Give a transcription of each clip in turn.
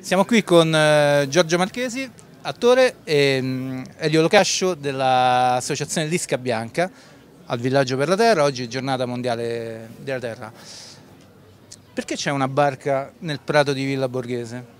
Siamo qui con eh, Giorgio Marchesi, attore, e mm, Elio Locascio dell'associazione Lisca Bianca al Villaggio per la Terra, oggi è giornata mondiale della Terra. Perché c'è una barca nel prato di Villa Borghese?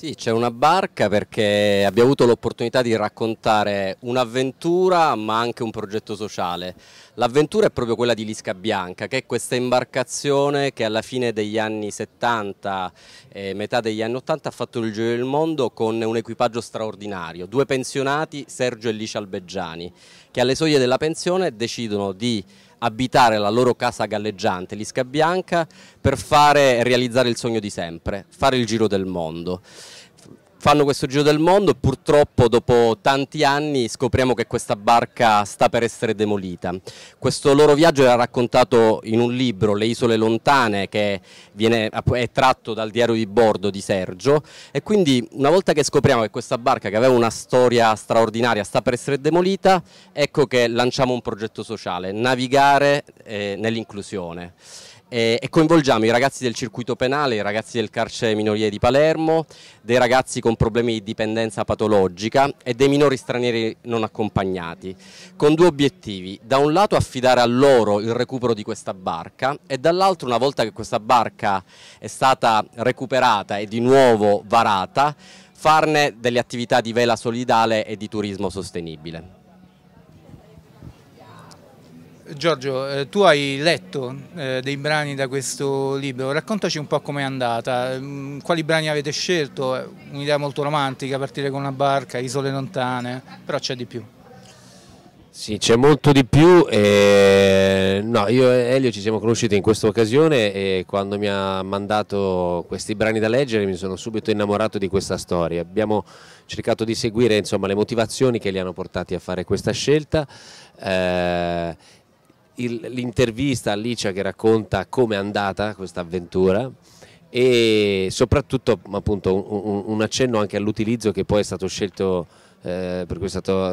Sì, c'è una barca perché abbiamo avuto l'opportunità di raccontare un'avventura ma anche un progetto sociale. L'avventura è proprio quella di Lisca Bianca, che è questa imbarcazione che alla fine degli anni 70 e metà degli anni 80 ha fatto il giro del mondo con un equipaggio straordinario, due pensionati, Sergio e Licia Albeggiani, che alle soglie della pensione decidono di abitare la loro casa galleggiante, l'Isca Bianca, per fare, realizzare il sogno di sempre, fare il giro del mondo fanno questo giro del mondo e purtroppo dopo tanti anni scopriamo che questa barca sta per essere demolita. Questo loro viaggio era raccontato in un libro, Le isole lontane, che viene, è tratto dal diario di bordo di Sergio e quindi una volta che scopriamo che questa barca che aveva una storia straordinaria sta per essere demolita, ecco che lanciamo un progetto sociale, navigare eh, nell'inclusione. Eh, e, coinvolgiamo i ragazzi del circuito penale, i ragazzi del carcere minorile di Palermo, dei ragazzi con problemi di dipendenza patologica e dei minori stranieri non accompagnati, con due obiettivi, da un lato affidare a loro il recupero di questa barca e dall'altro una volta che questa barca è stata recuperata e di nuovo varata, farne delle attività di vela solidale e di turismo sostenibile. Giorgio, eh, tu hai letto eh, dei brani da questo libro, raccontaci un po' com'è andata, mm, quali brani avete scelto, eh, un'idea molto romantica, partire con una barca, isole lontane, però c'è di più. Sì, c'è molto di più. E... No, io e Elio ci siamo conosciuti in questa occasione e quando mi ha mandato questi brani da leggere mi sono subito innamorato di questa storia. Abbiamo cercato di seguire insomma, le motivazioni che li hanno portati a fare questa scelta. Eh l'intervista a Alicia che racconta come è andata questa avventura e soprattutto appunto, un, un accenno anche all'utilizzo che poi è stato scelto eh, per cui è stato,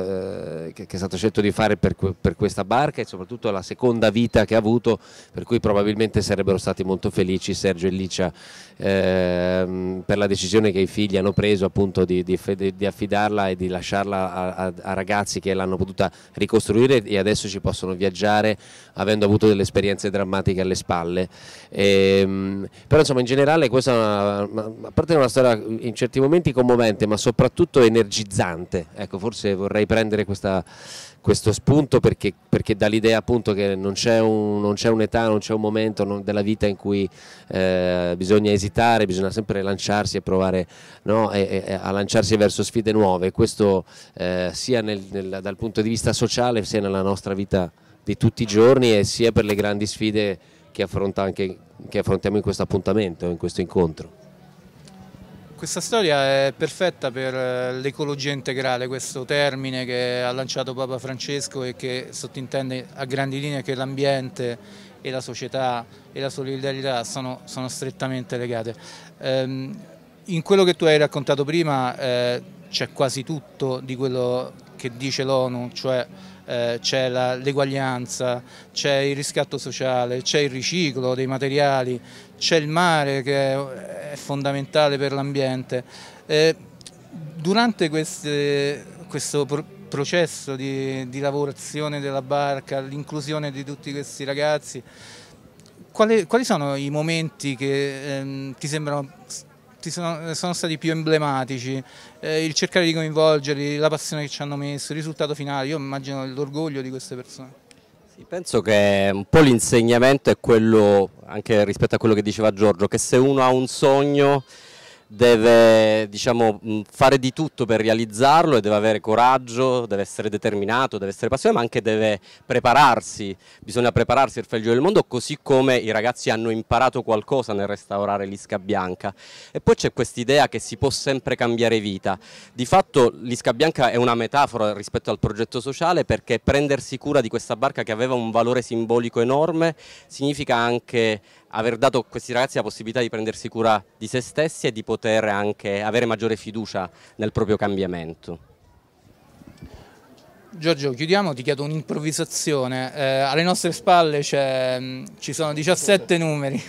eh, che, è stato scelto di fare per, per, questa barca e soprattutto la seconda vita che ha avuto, per cui probabilmente sarebbero stati molto felici Sergio e Licia eh, per la decisione che i figli hanno preso appunto di, di, di affidarla e di lasciarla a, a, a ragazzi che l'hanno potuta ricostruire e adesso ci possono viaggiare avendo avuto delle esperienze drammatiche alle spalle. E, ehm, però insomma in generale questa è una, a parte una storia in certi momenti commovente ma soprattutto energizzante costante. Ecco, forse vorrei prendere questa, questo spunto perché, perché dà l'idea appunto che non c'è, un'età, non c'è un, un momento non, della vita in cui eh, bisogna esitare, bisogna sempre lanciarsi e provare no, e, e, a lanciarsi verso sfide nuove. Questo eh, sia nel, nel, dal punto di vista sociale sia nella nostra vita di tutti i giorni e sia per le grandi sfide che, che affrontiamo in questo appuntamento, in questo incontro. Questa storia è perfetta per eh, l'ecologia integrale, questo termine che ha lanciato Papa Francesco e che sottintende a grandi linee che l'ambiente e la società e la solidarietà sono, sono strettamente legate. Ehm, in quello che tu hai raccontato prima eh, c'è quasi tutto di quello che dice l'ONU, cioè eh, c'è l'eguaglianza, c'è il riscatto sociale, c'è il riciclo dei materiali, c'è il mare che è fondamentale per l'ambiente. durante queste, questo processo di, di, lavorazione della barca, l'inclusione di tutti questi ragazzi, quali, quali, sono i momenti che ehm, ti sembrano fatti sono, sono stati più emblematici, eh, il cercare di coinvolgerli, la passione che ci hanno messo, il risultato finale, io immagino l'orgoglio di queste persone. Sì, penso che un po' l'insegnamento è quello, anche rispetto a quello che diceva Giorgio, che se uno ha un sogno deve diciamo, fare di tutto per realizzarlo e deve avere coraggio, deve essere determinato, deve essere passione, ma anche deve prepararsi, bisogna prepararsi al fare del mondo, così come i ragazzi hanno imparato qualcosa nel restaurare l'Isca Bianca. E poi c'è quest'idea che si può sempre cambiare vita. Di fatto l'Isca Bianca è una metafora rispetto al progetto sociale perché prendersi cura di questa barca che aveva un valore simbolico enorme significa anche aver dato a questi ragazzi la possibilità di prendersi cura di se stessi e di poter anche avere maggiore fiducia nel proprio cambiamento. Giorgio, chiudiamo, ti chiedo un'improvvisazione. Eh, alle nostre spalle mm, ci sono 17 numeri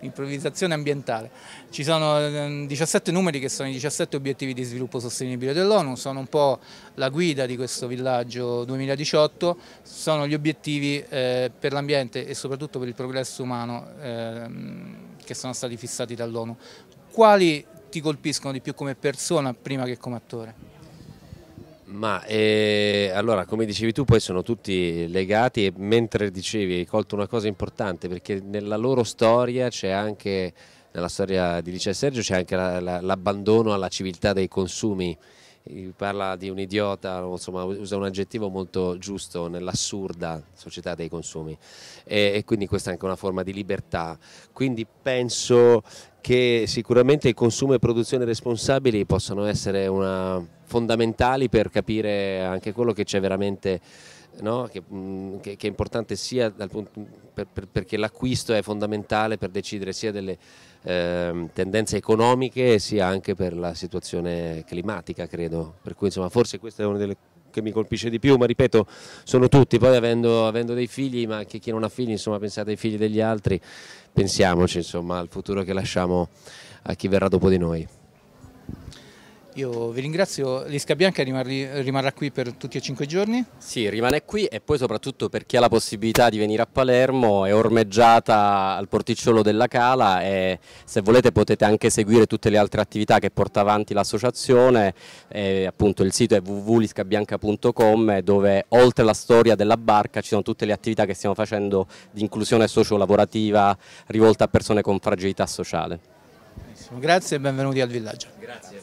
improvvisazione ambientale. Ci sono 17 ehm, numeri che sono i 17 obiettivi di sviluppo sostenibile dell'ONU, sono un po' la guida di questo villaggio 2018, sono gli obiettivi eh, per l'ambiente e soprattutto per il progresso umano ehm, che sono stati fissati dall'ONU. Quali ti colpiscono di più come persona prima che come attore? Ma eh, allora, come dicevi tu, poi sono tutti legati e mentre dicevi hai colto una cosa importante perché nella loro storia c'è anche, nella storia di Licia e Sergio c'è anche la, la, l'abbandono alla civiltà dei consumi, eh, parla di un idiota, insomma, usa un aggettivo molto giusto nell'assurda società dei consumi e, e, quindi questa è anche una forma di libertà. Quindi penso che sicuramente il consumo e produzione responsabili possano essere una fondamentali per capire anche quello che c'è veramente No? Che, mm, che, che, è importante sia punto, per, per, perché l'acquisto è fondamentale per decidere sia delle eh, tendenze economiche sia anche per la situazione climatica, credo. Per cui insomma, forse questa è una delle che mi colpisce di più, ma ripeto, sono tutti, poi avendo, avendo dei figli, ma che chi non ha figli, insomma, pensate ai figli degli altri, pensiamoci, insomma, al futuro che lasciamo a chi verrà dopo di noi. Io vi ringrazio, l'Isca Bianca rimarrà qui per tutti e cinque giorni? Sì, rimane qui e poi soprattutto per chi ha la possibilità di venire a Palermo è ormeggiata al porticciolo della Cala e se volete potete anche seguire tutte le altre attività che porta avanti l'associazione, appunto il sito è www.liscabianca.com dove oltre alla storia della barca ci sono tutte le attività che stiamo facendo di inclusione socio-lavorativa rivolta a persone con fragilità sociale. Grazie e benvenuti al villaggio. Grazie.